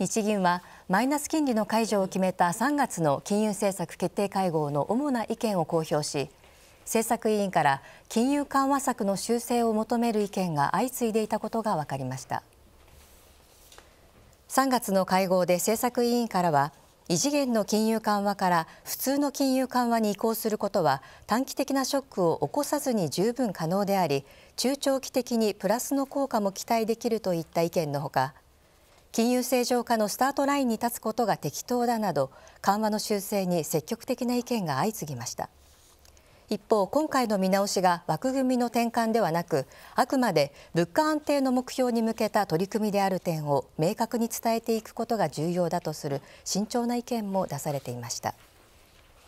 日銀はマイナス金利の解除を決めた3月の金融政策決定会合の主な意見を公表し政策委員から金融緩和策の修正を求める意見が相次いでいたことが分かりました3月の会合で政策委員からは異次元の金融緩和から普通の金融緩和に移行することは短期的なショックを起こさずに十分可能であり中長期的にプラスの効果も期待できるといった意見のほか金融正常化のスタートラインに立つことが適当だなど緩和の修正に積極的な意見が相次ぎました一方今回の見直しが枠組みの転換ではなくあくまで物価安定の目標に向けた取り組みである点を明確に伝えていくことが重要だとする慎重な意見も出されていました。